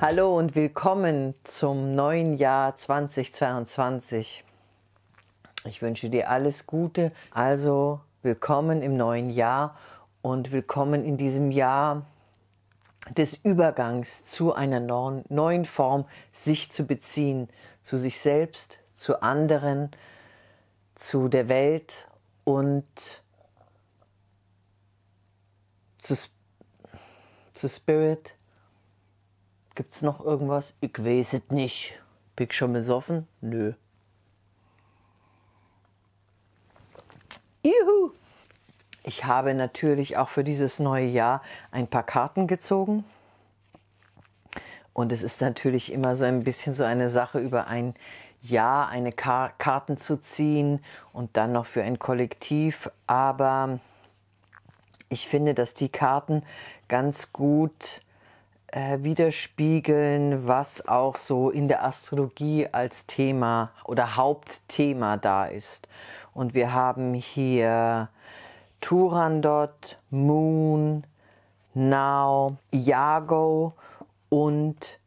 Hallo und willkommen zum neuen Jahr 2022. Ich wünsche dir alles Gute. Also willkommen im neuen Jahr und willkommen in diesem Jahr des Übergangs zu einer neuen Form, sich zu beziehen, zu sich selbst, zu anderen, zu der Welt und zu, zu Spirit, Gibt's noch irgendwas? Ich weiß es nicht. Bin ich schon besoffen? Nö. Juhu! Ich habe natürlich auch für dieses neue Jahr ein paar Karten gezogen. Und es ist natürlich immer so ein bisschen so eine Sache, über ein Jahr eine Kar Karten zu ziehen und dann noch für ein Kollektiv. Aber ich finde, dass die Karten ganz gut äh, widerspiegeln, was auch so in der Astrologie als Thema oder Hauptthema da ist. Und wir haben hier Turandot, Moon, Now, Iago und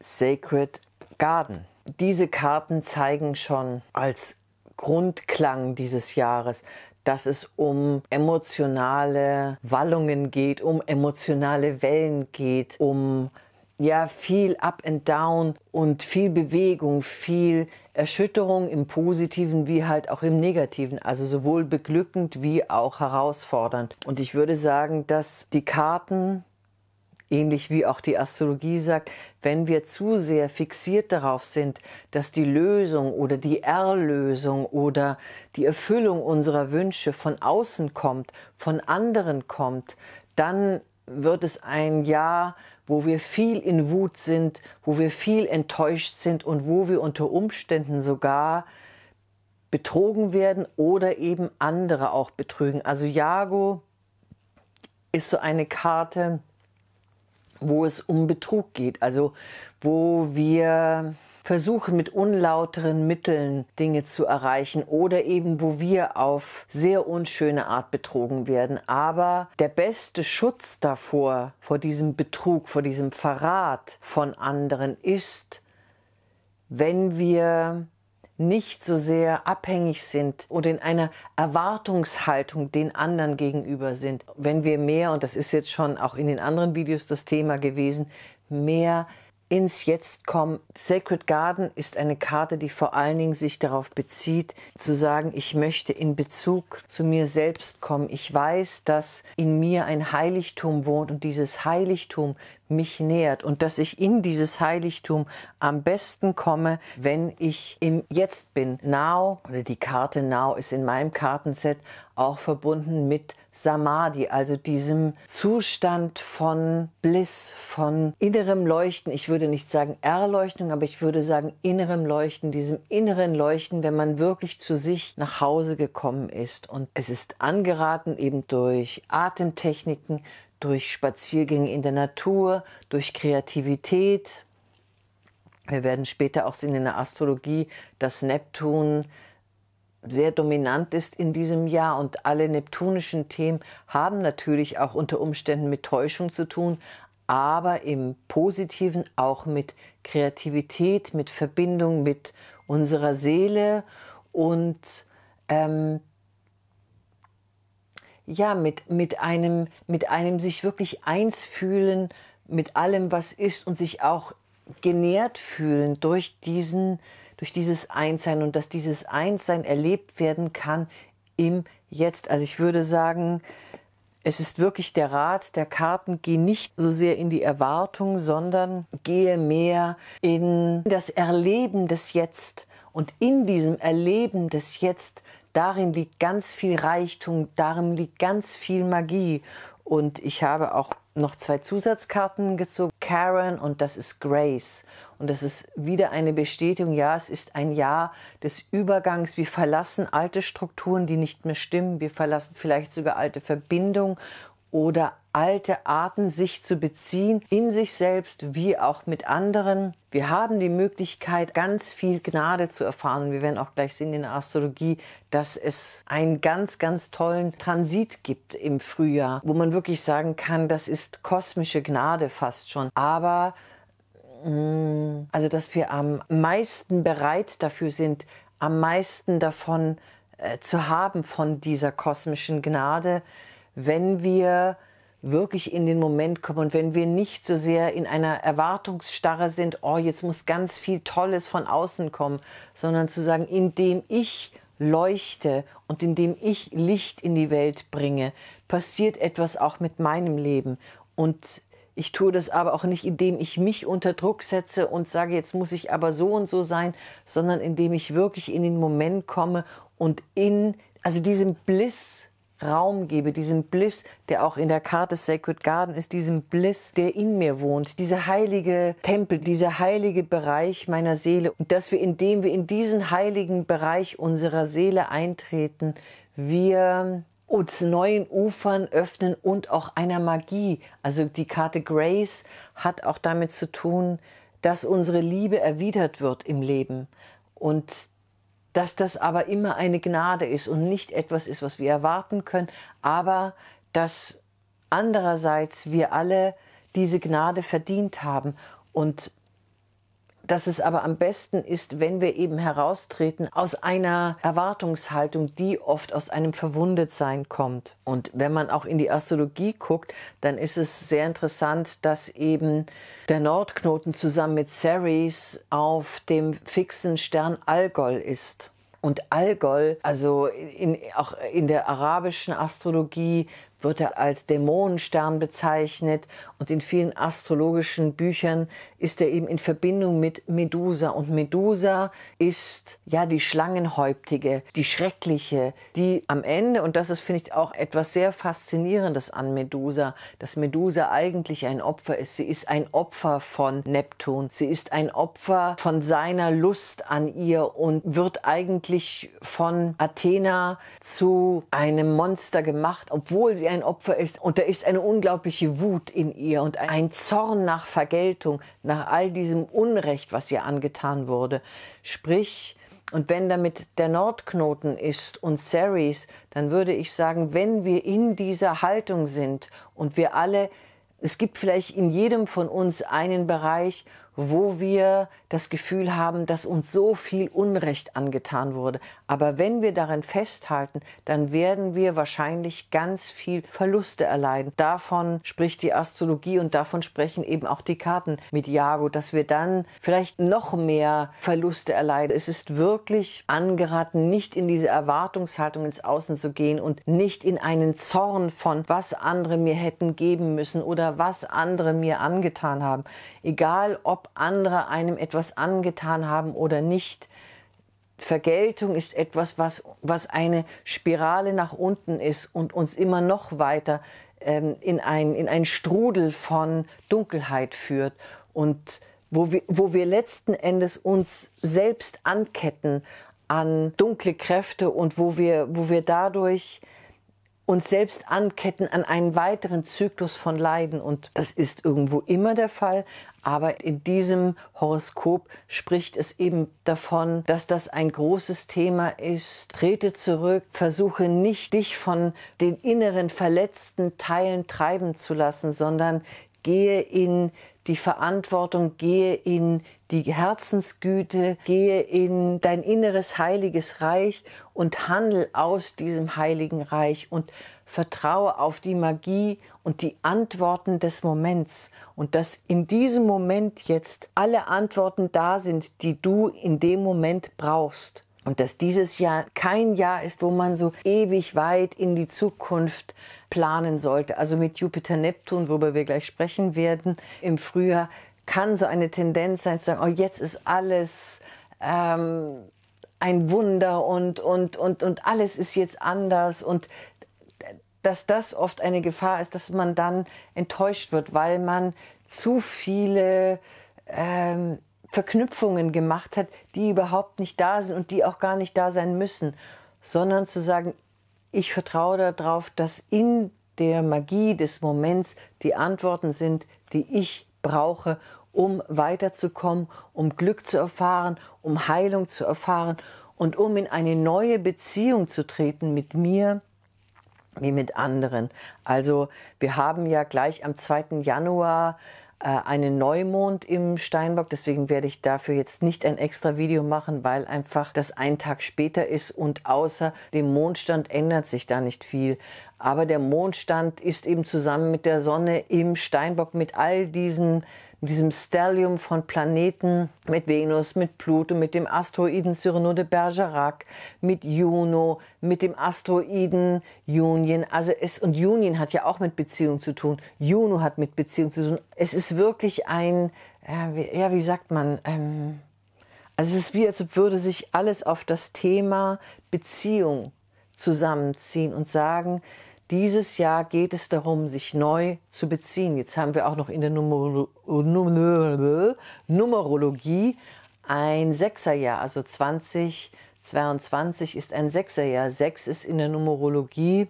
Sacred Garden. Diese Karten zeigen schon als Grundklang dieses Jahres, dass es um emotionale Wallungen geht, um emotionale Wellen geht, um ja viel Up and Down und viel Bewegung, viel Erschütterung im Positiven wie halt auch im Negativen, also sowohl beglückend wie auch herausfordernd. Und ich würde sagen, dass die Karten Ähnlich wie auch die Astrologie sagt, wenn wir zu sehr fixiert darauf sind, dass die Lösung oder die Erlösung oder die Erfüllung unserer Wünsche von außen kommt, von anderen kommt, dann wird es ein Jahr, wo wir viel in Wut sind, wo wir viel enttäuscht sind und wo wir unter Umständen sogar betrogen werden oder eben andere auch betrügen. Also Jago ist so eine Karte, wo es um Betrug geht, also wo wir versuchen mit unlauteren Mitteln Dinge zu erreichen oder eben wo wir auf sehr unschöne Art betrogen werden. Aber der beste Schutz davor, vor diesem Betrug, vor diesem Verrat von anderen ist, wenn wir nicht so sehr abhängig sind oder in einer Erwartungshaltung den anderen gegenüber sind. Wenn wir mehr, und das ist jetzt schon auch in den anderen Videos das Thema gewesen, mehr ins Jetzt kommen. Sacred Garden ist eine Karte, die vor allen Dingen sich darauf bezieht, zu sagen, ich möchte in Bezug zu mir selbst kommen. Ich weiß, dass in mir ein Heiligtum wohnt und dieses Heiligtum mich nähert und dass ich in dieses Heiligtum am besten komme, wenn ich im Jetzt bin. Now oder die Karte Now ist in meinem Kartenset auch verbunden mit Samadhi, also diesem Zustand von Bliss, von innerem Leuchten. Ich würde nicht sagen Erleuchtung, aber ich würde sagen innerem Leuchten, diesem inneren Leuchten, wenn man wirklich zu sich nach Hause gekommen ist. Und es ist angeraten eben durch Atemtechniken, durch Spaziergänge in der Natur, durch Kreativität. Wir werden später auch sehen in der Astrologie, dass Neptun sehr dominant ist in diesem Jahr und alle neptunischen Themen haben natürlich auch unter Umständen mit Täuschung zu tun, aber im positiven auch mit Kreativität, mit Verbindung mit unserer Seele und ähm, ja, mit, mit, einem, mit einem sich wirklich eins fühlen mit allem, was ist und sich auch genährt fühlen durch diesen durch dieses Einssein und dass dieses Einssein erlebt werden kann im Jetzt. Also ich würde sagen, es ist wirklich der Rat der Karten, geh nicht so sehr in die Erwartung, sondern gehe mehr in das Erleben des Jetzt. Und in diesem Erleben des Jetzt, darin liegt ganz viel Reichtum, darin liegt ganz viel Magie. Und ich habe auch noch zwei Zusatzkarten gezogen. Karen und das ist Grace. Und das ist wieder eine Bestätigung, ja, es ist ein Jahr des Übergangs. Wir verlassen alte Strukturen, die nicht mehr stimmen. Wir verlassen vielleicht sogar alte Verbindungen oder alte Arten sich zu beziehen, in sich selbst wie auch mit anderen. Wir haben die Möglichkeit, ganz viel Gnade zu erfahren. Wir werden auch gleich sehen in der Astrologie, dass es einen ganz, ganz tollen Transit gibt im Frühjahr, wo man wirklich sagen kann, das ist kosmische Gnade fast schon. Aber mm, also, dass wir am meisten bereit dafür sind, am meisten davon äh, zu haben von dieser kosmischen Gnade, wenn wir wirklich in den Moment kommen und wenn wir nicht so sehr in einer Erwartungsstarre sind, oh, jetzt muss ganz viel Tolles von außen kommen, sondern zu sagen, indem ich leuchte und indem ich Licht in die Welt bringe, passiert etwas auch mit meinem Leben. Und ich tue das aber auch nicht, indem ich mich unter Druck setze und sage, jetzt muss ich aber so und so sein, sondern indem ich wirklich in den Moment komme und in, also diesem Bliss Raum gebe, diesem Bliss, der auch in der Karte Sacred Garden ist, diesem Bliss, der in mir wohnt, dieser heilige Tempel, dieser heilige Bereich meiner Seele und dass wir, indem wir in diesen heiligen Bereich unserer Seele eintreten, wir uns neuen Ufern öffnen und auch einer Magie. Also die Karte Grace hat auch damit zu tun, dass unsere Liebe erwidert wird im Leben und dass das aber immer eine Gnade ist und nicht etwas ist, was wir erwarten können, aber dass andererseits wir alle diese Gnade verdient haben und dass es aber am besten ist, wenn wir eben heraustreten aus einer Erwartungshaltung, die oft aus einem Verwundetsein kommt. Und wenn man auch in die Astrologie guckt, dann ist es sehr interessant, dass eben der Nordknoten zusammen mit Ceres auf dem fixen Stern Algol ist. Und Algol, also in, auch in der arabischen Astrologie, wird er als Dämonenstern bezeichnet und in vielen astrologischen Büchern ist er eben in Verbindung mit Medusa und Medusa ist ja die Schlangenhäuptige, die schreckliche, die am Ende und das ist finde ich auch etwas sehr faszinierendes an Medusa, dass Medusa eigentlich ein Opfer ist. Sie ist ein Opfer von Neptun. Sie ist ein Opfer von seiner Lust an ihr und wird eigentlich von Athena zu einem Monster gemacht, obwohl sie ein ein Opfer ist. Und da ist eine unglaubliche Wut in ihr und ein Zorn nach Vergeltung, nach all diesem Unrecht, was ihr angetan wurde. Sprich, und wenn damit der Nordknoten ist und Ceres, dann würde ich sagen, wenn wir in dieser Haltung sind und wir alle, es gibt vielleicht in jedem von uns einen Bereich, wo wir das Gefühl haben, dass uns so viel Unrecht angetan wurde. Aber wenn wir darin festhalten, dann werden wir wahrscheinlich ganz viel Verluste erleiden. Davon spricht die Astrologie und davon sprechen eben auch die Karten mit Jago, dass wir dann vielleicht noch mehr Verluste erleiden. Es ist wirklich angeraten, nicht in diese Erwartungshaltung ins Außen zu gehen und nicht in einen Zorn von, was andere mir hätten geben müssen oder was andere mir angetan haben egal ob andere einem etwas angetan haben oder nicht. Vergeltung ist etwas, was, was eine Spirale nach unten ist und uns immer noch weiter ähm, in, ein, in einen Strudel von Dunkelheit führt und wo wir, wo wir letzten Endes uns selbst anketten an dunkle Kräfte und wo wir, wo wir dadurch uns selbst anketten an einen weiteren Zyklus von Leiden. Und das ist irgendwo immer der Fall. Aber in diesem Horoskop spricht es eben davon, dass das ein großes Thema ist. Trete zurück, versuche nicht, dich von den inneren verletzten Teilen treiben zu lassen, sondern gehe in die Verantwortung, gehe in die Herzensgüte, gehe in dein inneres heiliges Reich und handel aus diesem heiligen Reich und vertraue auf die Magie und die Antworten des Moments und dass in diesem Moment jetzt alle Antworten da sind, die du in dem Moment brauchst. Und dass dieses Jahr kein Jahr ist, wo man so ewig weit in die Zukunft planen sollte. Also mit Jupiter-Neptun, worüber wir gleich sprechen werden, im Frühjahr kann so eine Tendenz sein zu sagen, oh, jetzt ist alles ähm, ein Wunder und, und, und, und alles ist jetzt anders und dass das oft eine Gefahr ist, dass man dann enttäuscht wird, weil man zu viele ähm, Verknüpfungen gemacht hat, die überhaupt nicht da sind und die auch gar nicht da sein müssen, sondern zu sagen, ich vertraue darauf, dass in der Magie des Moments die Antworten sind, die ich brauche, um weiterzukommen, um Glück zu erfahren, um Heilung zu erfahren und um in eine neue Beziehung zu treten mit mir wie mit anderen. Also wir haben ja gleich am 2. Januar äh, einen Neumond im Steinbock. Deswegen werde ich dafür jetzt nicht ein extra Video machen, weil einfach das ein Tag später ist und außer dem Mondstand ändert sich da nicht viel. Aber der Mondstand ist eben zusammen mit der Sonne im Steinbock mit all diesen diesem Stellium von Planeten mit Venus, mit Pluto, mit dem Asteroiden Cyrano de Bergerac, mit Juno, mit dem Asteroiden Union. Also es und Union hat ja auch mit Beziehung zu tun. Juno hat mit Beziehung zu tun. Es ist wirklich ein, äh, wie, ja, wie sagt man? Ähm, also es ist wie, als würde sich alles auf das Thema Beziehung zusammenziehen und sagen, dieses Jahr geht es darum, sich neu zu beziehen. Jetzt haben wir auch noch in der Numero Numerologie ein Sechserjahr, also 2022 ist ein Sechserjahr. Sechs ist in der Numerologie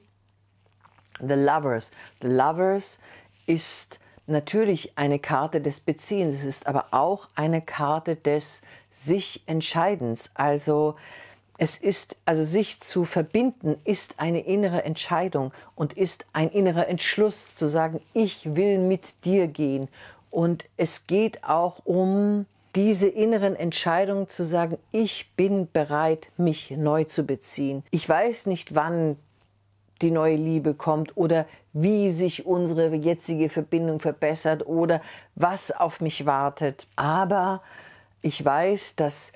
The Lovers. The Lovers ist natürlich eine Karte des Beziehens, es ist aber auch eine Karte des sich Entscheidens. Also es ist, also sich zu verbinden, ist eine innere Entscheidung und ist ein innerer Entschluss zu sagen, ich will mit dir gehen. Und es geht auch um diese inneren Entscheidungen zu sagen, ich bin bereit, mich neu zu beziehen. Ich weiß nicht, wann die neue Liebe kommt oder wie sich unsere jetzige Verbindung verbessert oder was auf mich wartet. Aber ich weiß, dass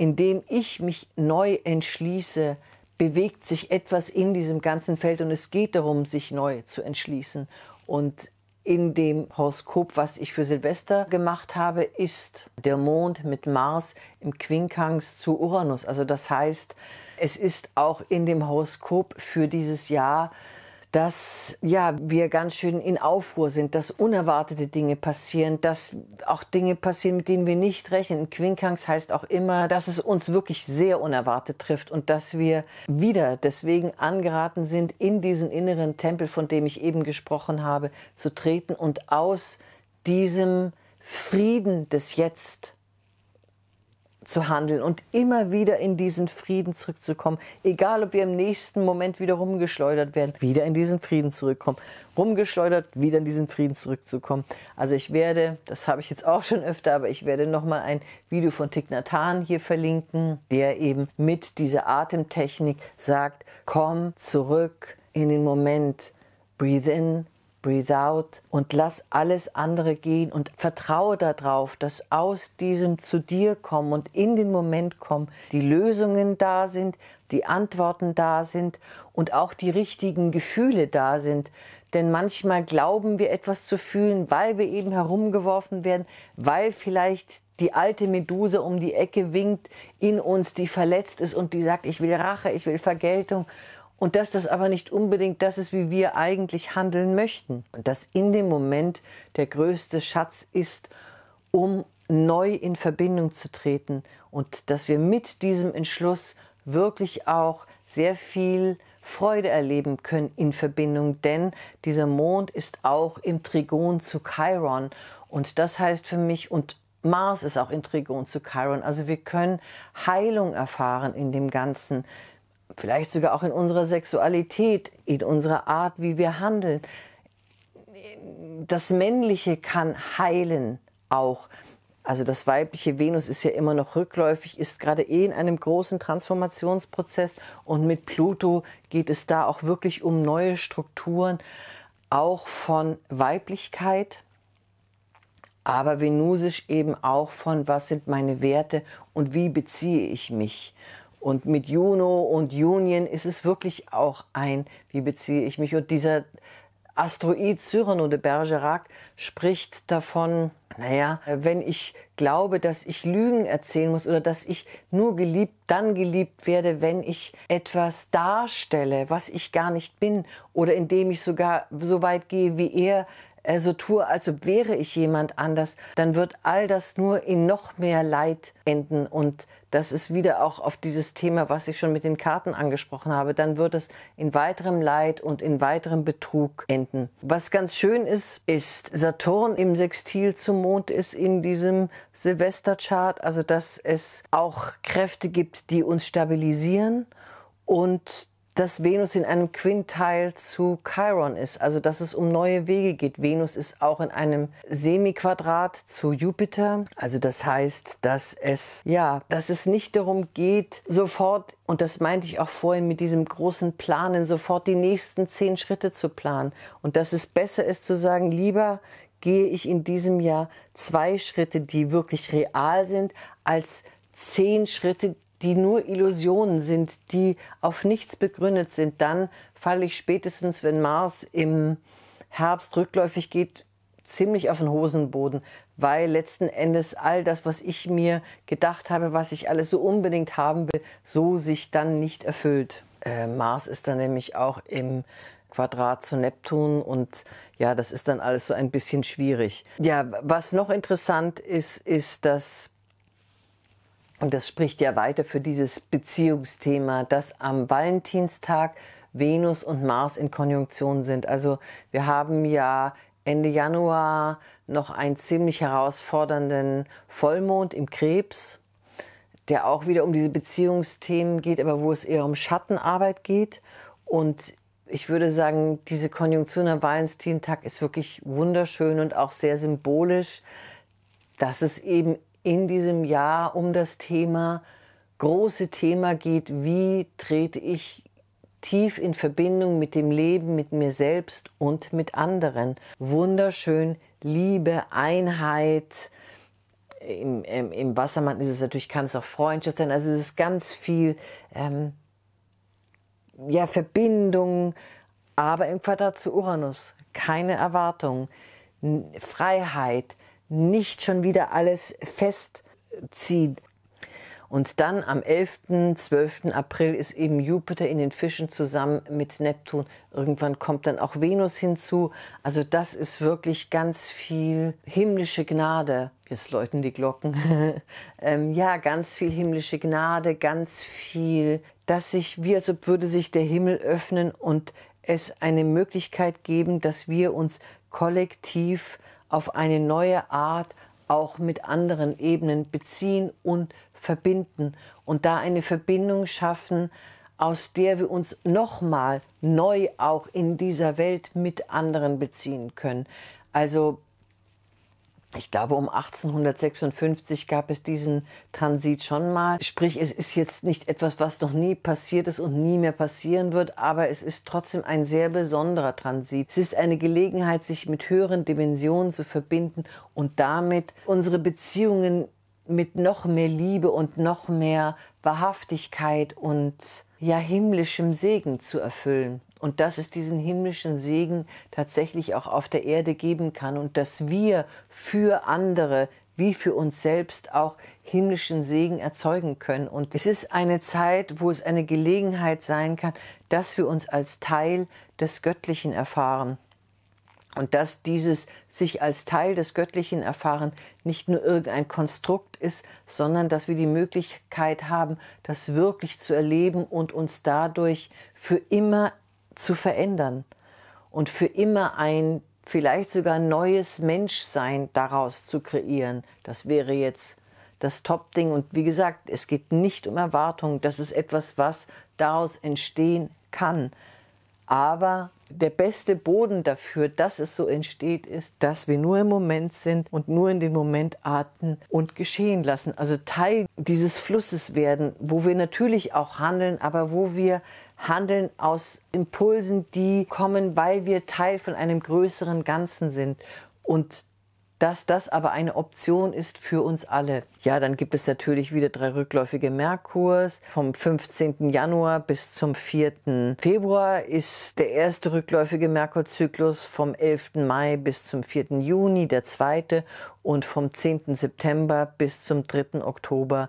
indem ich mich neu entschließe, bewegt sich etwas in diesem ganzen Feld und es geht darum, sich neu zu entschließen. Und in dem Horoskop, was ich für Silvester gemacht habe, ist der Mond mit Mars im Quinkangs zu Uranus. Also das heißt, es ist auch in dem Horoskop für dieses Jahr dass ja, wir ganz schön in Aufruhr sind, dass unerwartete Dinge passieren, dass auch Dinge passieren, mit denen wir nicht rechnen. Quinkangs heißt auch immer, dass es uns wirklich sehr unerwartet trifft und dass wir wieder deswegen angeraten sind, in diesen inneren Tempel, von dem ich eben gesprochen habe, zu treten und aus diesem Frieden des Jetzt zu handeln und immer wieder in diesen Frieden zurückzukommen. Egal, ob wir im nächsten Moment wieder rumgeschleudert werden, wieder in diesen Frieden zurückkommen. Rumgeschleudert, wieder in diesen Frieden zurückzukommen. Also ich werde, das habe ich jetzt auch schon öfter, aber ich werde nochmal ein Video von Thich Nhat Hanh hier verlinken, der eben mit dieser Atemtechnik sagt, komm zurück in den Moment. Breathe in, breathe out und lass alles andere gehen und vertraue darauf, dass aus diesem zu dir kommen und in den Moment kommen, die Lösungen da sind, die Antworten da sind und auch die richtigen Gefühle da sind. Denn manchmal glauben wir etwas zu fühlen, weil wir eben herumgeworfen werden, weil vielleicht die alte Meduse um die Ecke winkt in uns, die verletzt ist und die sagt, ich will Rache, ich will Vergeltung und dass das aber nicht unbedingt das ist, wie wir eigentlich handeln möchten. Und dass in dem Moment der größte Schatz ist, um neu in Verbindung zu treten. Und dass wir mit diesem Entschluss wirklich auch sehr viel Freude erleben können in Verbindung, denn dieser Mond ist auch im Trigon zu Chiron und das heißt für mich und Mars ist auch in Trigon zu Chiron, also wir können Heilung erfahren in dem Ganzen vielleicht sogar auch in unserer Sexualität, in unserer Art, wie wir handeln. Das Männliche kann heilen auch. Also das weibliche Venus ist ja immer noch rückläufig, ist gerade eh in einem großen Transformationsprozess und mit Pluto geht es da auch wirklich um neue Strukturen, auch von Weiblichkeit, aber venusisch eben auch von, was sind meine Werte und wie beziehe ich mich. Und mit Juno und Union ist es wirklich auch ein, wie beziehe ich mich? Und dieser Asteroid Cyrano de Bergerac spricht davon, naja, wenn ich glaube, dass ich Lügen erzählen muss oder dass ich nur geliebt, dann geliebt werde, wenn ich etwas darstelle, was ich gar nicht bin oder indem ich sogar so weit gehe wie er, äh, so tue, als wäre ich jemand anders, dann wird all das nur in noch mehr Leid enden und das ist wieder auch auf dieses Thema, was ich schon mit den Karten angesprochen habe, dann wird es in weiterem Leid und in weiterem Betrug enden. Was ganz schön ist, ist Saturn im Sextil zum Mond ist in diesem Silvesterchart, also dass es auch Kräfte gibt, die uns stabilisieren und dass Venus in einem Quintil zu Chiron ist, also dass es um neue Wege geht. Venus ist auch in einem Semiquadrat zu Jupiter, also das heißt, dass es ja, dass es nicht darum geht, sofort und das meinte ich auch vorhin mit diesem großen Planen, sofort die nächsten zehn Schritte zu planen und dass es besser ist zu sagen, lieber gehe ich in diesem Jahr zwei Schritte, die wirklich real sind, als zehn Schritte, die nur Illusionen sind, die auf nichts begründet sind, dann falle ich spätestens, wenn Mars im Herbst rückläufig geht, ziemlich auf den Hosenboden, weil letzten Endes all das, was ich mir gedacht habe, was ich alles so unbedingt haben will, so sich dann nicht erfüllt. Äh, Mars ist dann nämlich auch im Quadrat zu Neptun und ja, das ist dann alles so ein bisschen schwierig. Ja, was noch interessant ist, ist, dass und das spricht ja weiter für dieses Beziehungsthema, dass am Valentinstag Venus und Mars in Konjunktion sind. Also wir haben ja Ende Januar noch einen ziemlich herausfordernden Vollmond im Krebs, der auch wieder um diese Beziehungsthemen geht, aber wo es eher um Schattenarbeit geht. Und ich würde sagen, diese Konjunktion am Valentinstag ist wirklich wunderschön und auch sehr symbolisch, dass es eben in diesem Jahr um das Thema, große Thema geht, wie trete ich tief in Verbindung mit dem Leben, mit mir selbst und mit anderen. Wunderschön, Liebe, Einheit. Im, im, im Wassermann ist es natürlich, kann es auch Freundschaft sein. Also es ist ganz viel ähm, ja, Verbindung, aber im Quadrat zu Uranus keine Erwartung, Freiheit, nicht schon wieder alles festziehen. Und dann am 11., 12. April ist eben Jupiter in den Fischen zusammen mit Neptun. Irgendwann kommt dann auch Venus hinzu. Also das ist wirklich ganz viel himmlische Gnade. Jetzt läuten die Glocken. ähm, ja, ganz viel himmlische Gnade, ganz viel, dass sich, wie als ob würde sich der Himmel öffnen und es eine Möglichkeit geben, dass wir uns kollektiv auf eine neue Art auch mit anderen Ebenen beziehen und verbinden und da eine Verbindung schaffen, aus der wir uns nochmal neu auch in dieser Welt mit anderen beziehen können. Also ich glaube, um 1856 gab es diesen Transit schon mal. Sprich, es ist jetzt nicht etwas, was noch nie passiert ist und nie mehr passieren wird, aber es ist trotzdem ein sehr besonderer Transit. Es ist eine Gelegenheit, sich mit höheren Dimensionen zu verbinden und damit unsere Beziehungen mit noch mehr Liebe und noch mehr Wahrhaftigkeit und ja himmlischem Segen zu erfüllen und dass es diesen himmlischen Segen tatsächlich auch auf der Erde geben kann und dass wir für andere wie für uns selbst auch himmlischen Segen erzeugen können. Und es ist eine Zeit, wo es eine Gelegenheit sein kann, dass wir uns als Teil des Göttlichen erfahren und dass dieses sich als Teil des Göttlichen erfahren nicht nur irgendein Konstrukt ist, sondern dass wir die Möglichkeit haben, das wirklich zu erleben und uns dadurch für immer zu verändern und für immer ein vielleicht sogar neues Menschsein daraus zu kreieren. Das wäre jetzt das Top-Ding. Und wie gesagt, es geht nicht um Erwartungen. Das ist etwas, was daraus entstehen kann. Aber der beste Boden dafür, dass es so entsteht, ist, dass wir nur im Moment sind und nur in den Moment atmen und geschehen lassen. Also Teil dieses Flusses werden, wo wir natürlich auch handeln, aber wo wir handeln aus Impulsen, die kommen, weil wir Teil von einem größeren Ganzen sind. Und dass das aber eine Option ist für uns alle. Ja, dann gibt es natürlich wieder drei rückläufige Merkurs. Vom 15. Januar bis zum 4. Februar ist der erste rückläufige Merkurzyklus, vom 11. Mai bis zum 4. Juni der zweite und vom 10. September bis zum 3. Oktober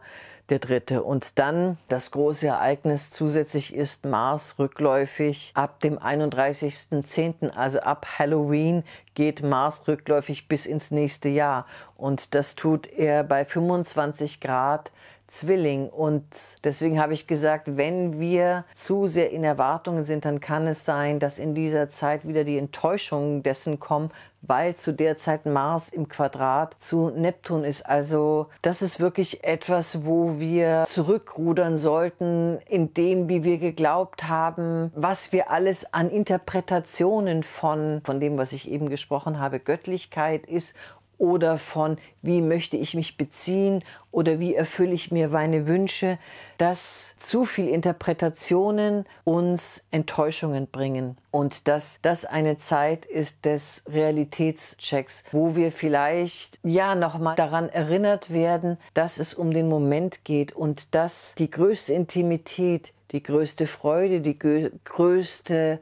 der dritte. Und dann das große Ereignis zusätzlich ist Mars rückläufig ab dem 31.10., also ab Halloween geht Mars rückläufig bis ins nächste Jahr. Und das tut er bei 25 Grad Zwilling. Und deswegen habe ich gesagt, wenn wir zu sehr in Erwartungen sind, dann kann es sein, dass in dieser Zeit wieder die Enttäuschungen dessen kommen, weil zu der Zeit Mars im Quadrat zu Neptun ist. Also das ist wirklich etwas, wo wir zurückrudern sollten in dem, wie wir geglaubt haben, was wir alles an Interpretationen von, von dem, was ich eben gesprochen habe, Göttlichkeit ist oder von wie möchte ich mich beziehen oder wie erfülle ich mir meine Wünsche, dass zu viel Interpretationen uns Enttäuschungen bringen und dass das eine Zeit ist des Realitätschecks, wo wir vielleicht ja nochmal daran erinnert werden, dass es um den Moment geht und dass die größte Intimität, die größte Freude, die größte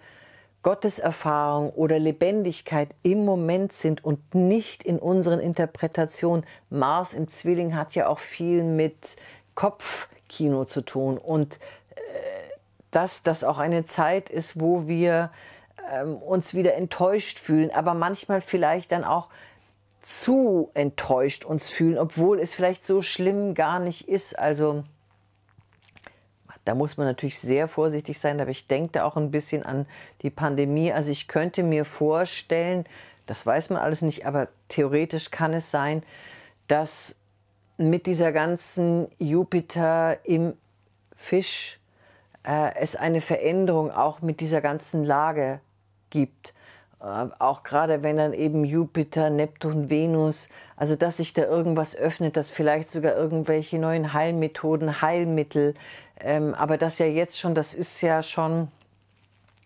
Gotteserfahrung oder Lebendigkeit im Moment sind und nicht in unseren Interpretationen. Mars im Zwilling hat ja auch viel mit Kopfkino zu tun und äh, dass das auch eine Zeit ist, wo wir ähm, uns wieder enttäuscht fühlen, aber manchmal vielleicht dann auch zu enttäuscht uns fühlen, obwohl es vielleicht so schlimm gar nicht ist. Also da muss man natürlich sehr vorsichtig sein, aber ich denke da auch ein bisschen an die Pandemie. Also ich könnte mir vorstellen, das weiß man alles nicht, aber theoretisch kann es sein, dass mit dieser ganzen Jupiter im Fisch äh, es eine Veränderung auch mit dieser ganzen Lage gibt. Äh, auch gerade wenn dann eben Jupiter, Neptun, Venus, also dass sich da irgendwas öffnet, dass vielleicht sogar irgendwelche neuen Heilmethoden, Heilmittel, ähm, aber das ja jetzt schon, das ist ja schon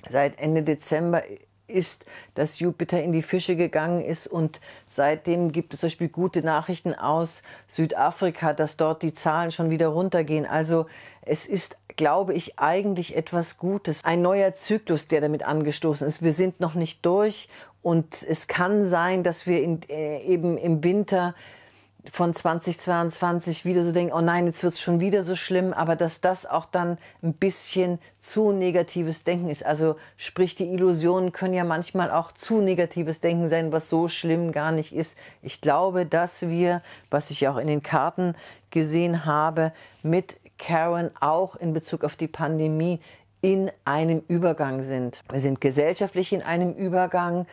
seit Ende Dezember ist, dass Jupiter in die Fische gegangen ist und seitdem gibt es zum Beispiel gute Nachrichten aus Südafrika, dass dort die Zahlen schon wieder runtergehen. Also es ist glaube ich, eigentlich etwas Gutes. Ein neuer Zyklus, der damit angestoßen ist. Wir sind noch nicht durch und es kann sein, dass wir in, äh, eben im Winter von 2022 wieder so denken, oh nein, jetzt wird es schon wieder so schlimm, aber dass das auch dann ein bisschen zu negatives Denken ist. Also sprich, die Illusionen können ja manchmal auch zu negatives Denken sein, was so schlimm gar nicht ist. Ich glaube, dass wir, was ich auch in den Karten gesehen habe, mit Karen auch in Bezug auf die Pandemie in einem Übergang sind. Wir sind gesellschaftlich in einem Übergang.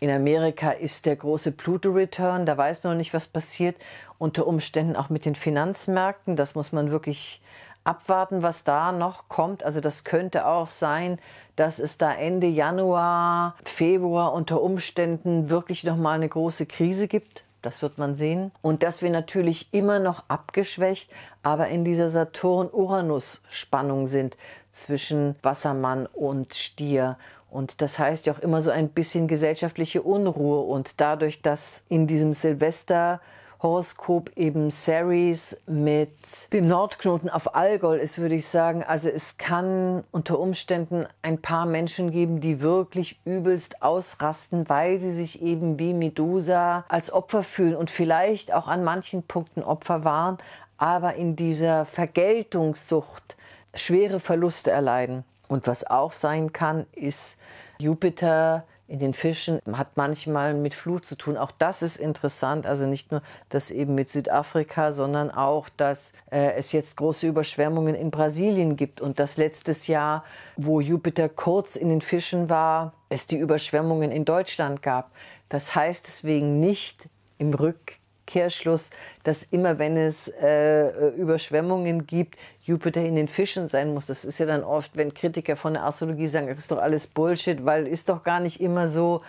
In Amerika ist der große Pluto-Return, da weiß man noch nicht, was passiert. Unter Umständen auch mit den Finanzmärkten, das muss man wirklich abwarten, was da noch kommt. Also das könnte auch sein, dass es da Ende Januar, Februar unter Umständen wirklich noch mal eine große Krise gibt. Das wird man sehen. Und dass wir natürlich immer noch abgeschwächt, aber in dieser Saturn-Uranus-Spannung sind zwischen Wassermann und Stier. Und das heißt ja auch immer so ein bisschen gesellschaftliche Unruhe. Und dadurch, dass in diesem Silvester Horoskop eben Ceres mit dem Nordknoten auf Algol ist, würde ich sagen, also es kann unter Umständen ein paar Menschen geben, die wirklich übelst ausrasten, weil sie sich eben wie Medusa als Opfer fühlen und vielleicht auch an manchen Punkten Opfer waren, aber in dieser Vergeltungssucht schwere Verluste erleiden. Und was auch sein kann, ist Jupiter in den Fischen hat manchmal mit Flut zu tun. Auch das ist interessant. Also nicht nur das eben mit Südafrika, sondern auch, dass äh, es jetzt große Überschwemmungen in Brasilien gibt und das letztes Jahr, wo Jupiter kurz in den Fischen war, es die Überschwemmungen in Deutschland gab. Das heißt deswegen nicht im Rückgang. Umkehrschluss, dass immer wenn es äh, Überschwemmungen gibt, Jupiter in den Fischen sein muss. Das ist ja dann oft, wenn Kritiker von der Astrologie sagen, das ist doch alles Bullshit, weil ist doch gar nicht immer so.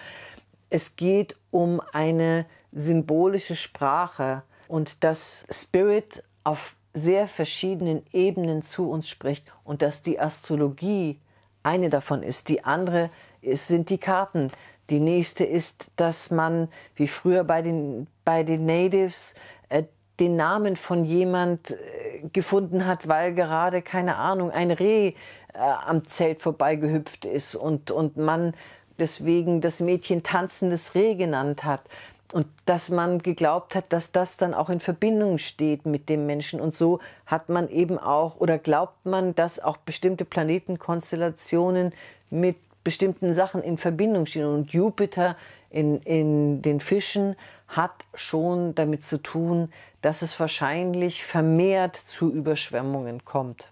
Es geht um eine symbolische Sprache und dass Spirit auf sehr verschiedenen Ebenen zu uns spricht und dass die Astrologie eine davon ist. Die andere ist, sind die Karten, die nächste ist, dass man, wie früher bei den, bei den Natives, äh, den Namen von jemand äh, gefunden hat, weil gerade, keine Ahnung, ein Reh äh, am Zelt vorbeigehüpft ist und, und man deswegen das Mädchen tanzendes Reh genannt hat. Und dass man geglaubt hat, dass das dann auch in Verbindung steht mit dem Menschen. Und so hat man eben auch oder glaubt man, dass auch bestimmte Planetenkonstellationen mit bestimmten Sachen in Verbindung stehen. Und Jupiter in, in den Fischen hat schon damit zu tun, dass es wahrscheinlich vermehrt zu Überschwemmungen kommt.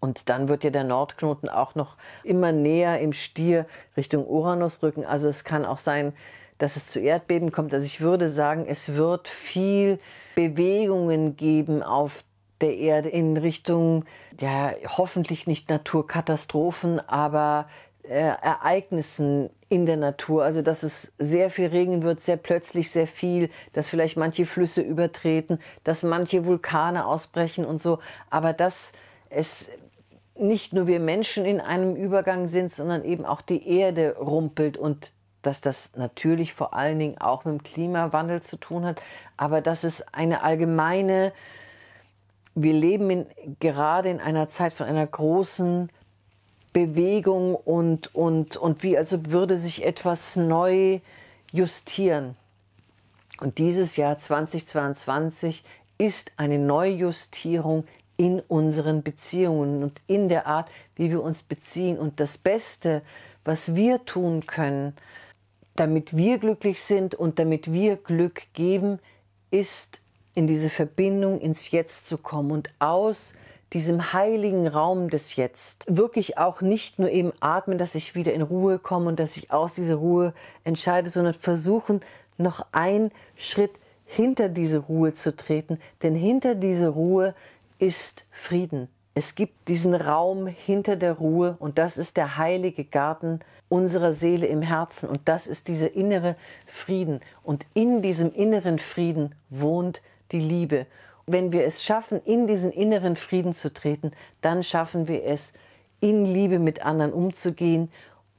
Und dann wird ja der Nordknoten auch noch immer näher im Stier Richtung Uranus rücken. Also es kann auch sein, dass es zu Erdbeben kommt. Also ich würde sagen, es wird viel Bewegungen geben auf der Erde in Richtung, ja, hoffentlich nicht Naturkatastrophen, aber äh, Ereignissen in der Natur. Also, dass es sehr viel Regen wird, sehr plötzlich sehr viel, dass vielleicht manche Flüsse übertreten, dass manche Vulkane ausbrechen und so. Aber dass es nicht nur wir Menschen in einem Übergang sind, sondern eben auch die Erde rumpelt und dass das natürlich vor allen Dingen auch mit dem Klimawandel zu tun hat, aber dass es eine allgemeine wir leben in, gerade in einer Zeit von einer großen Bewegung und, und, und wie also würde sich etwas neu justieren. Und dieses Jahr 2022 ist eine Neujustierung in unseren Beziehungen und in der Art, wie wir uns beziehen. Und das Beste, was wir tun können, damit wir glücklich sind und damit wir Glück geben, ist in diese Verbindung ins Jetzt zu kommen und aus diesem heiligen Raum des Jetzt. Wirklich auch nicht nur eben atmen, dass ich wieder in Ruhe komme und dass ich aus dieser Ruhe entscheide, sondern versuchen, noch einen Schritt hinter diese Ruhe zu treten. Denn hinter diese Ruhe ist Frieden. Es gibt diesen Raum hinter der Ruhe und das ist der heilige Garten unserer Seele im Herzen und das ist dieser innere Frieden. Und in diesem inneren Frieden wohnt Frieden die Liebe. Wenn wir es schaffen, in diesen inneren Frieden zu treten, dann schaffen wir es, in Liebe mit anderen umzugehen,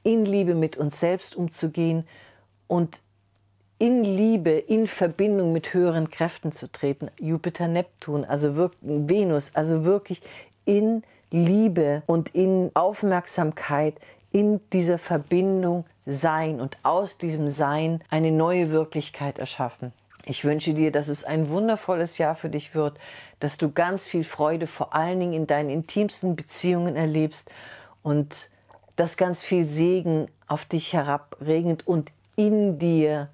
in Liebe mit uns selbst umzugehen und in Liebe, in Verbindung mit höheren Kräften zu treten. Jupiter, Neptun, also wirklich, Venus, also wirklich in Liebe und in Aufmerksamkeit, in dieser Verbindung sein und aus diesem Sein eine neue Wirklichkeit erschaffen. Ich wünsche dir, dass es ein wundervolles Jahr für dich wird, dass du ganz viel Freude vor allen Dingen in deinen intimsten Beziehungen erlebst und dass ganz viel Segen auf dich herabregnet und in dir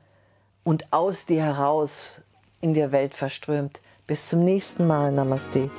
und aus dir heraus in der Welt verströmt. Bis zum nächsten Mal. Namaste.